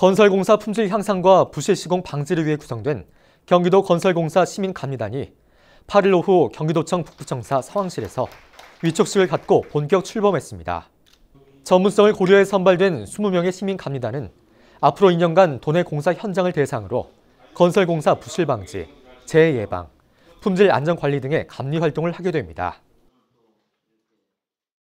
건설공사 품질 향상과 부실 시공 방지를 위해 구성된 경기도 건설공사 시민감리단이 8일 오후 경기도청 북부청사 상황실에서 위촉식을 갖고 본격 출범했습니다. 전문성을 고려해 선발된 20명의 시민감리단은 앞으로 2년간 도내 공사 현장을 대상으로 건설공사 부실 방지, 재해 예방, 품질 안전 관리 등의 감리 활동을 하게 됩니다.